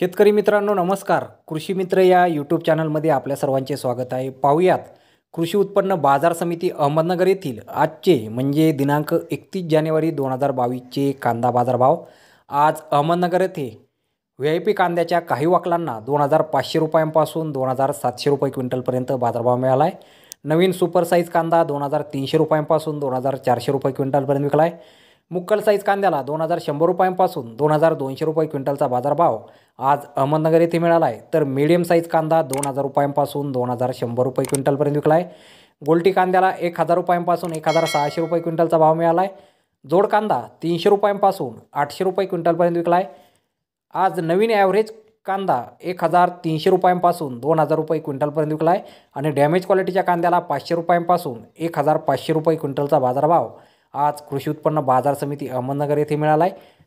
शेतकरी मित्रांनो नमस्कार कृषी मित्र या यूट्यूब चॅनलमध्ये आपल्या सर्वांचे स्वागत आहे पाहूयात कृषी उत्पन्न बाजार समिती अहमदनगर येथील आजचे म्हणजे दिनांक एकतीस जानेवारी दोन हजार बावीसचे कांदा बाजारभाव आज अहमदनगर येथे व्ही आय पी कांद्याच्या काही वाकलांना दोन हजार पाचशे रुपयांपासून दोन हजार सातशे रुपये क्विंटलपर्यंत बाजारभाव मिळाला आहे नवीन सुपर साईज कांदा दोन हजार तीनशे रुपयांपासून दोन हजार चारशे रुपये क्विंटलपर्यंत विकला आहे मुक्कल साईज कांद्याला दोन हजार शंभर रुपयांपासून दोन हजार दोनशे रुपये क्विंटलचा बाजारभाव आज अहमदनगर येथे मिळाला आहे तर मीडियम साईज कांदा दोन हजार रुपयांपासून दोन हजार शंभर रुपये क्विंटलपर्यंत विकला आहे गोलटी कांद्याला एक हजार रुपयांपासून एक हजार सहाशे रुपये क्विंटलचा भाव मिळाला आहे जोड कांदा तीनशे रुपयांपासून आठशे रुपये क्विंटलपर्यंत विकला आहे आज नवीन ॲव्हरेज कांदा एक हजार तीनशे रुपयांपासून दोन हजार रुपये क्विंटलपर्यंत विकला आहे आणि डॅमेज क्वालिटीच्या कांद्याला पाचशे रुपयांपासून एक हजार पाचशे रुपये क्विंटलचा बाजारभाव आज कृषी उत्पन्न बाजार समिती अहमदनगर येथे मिळाला आहे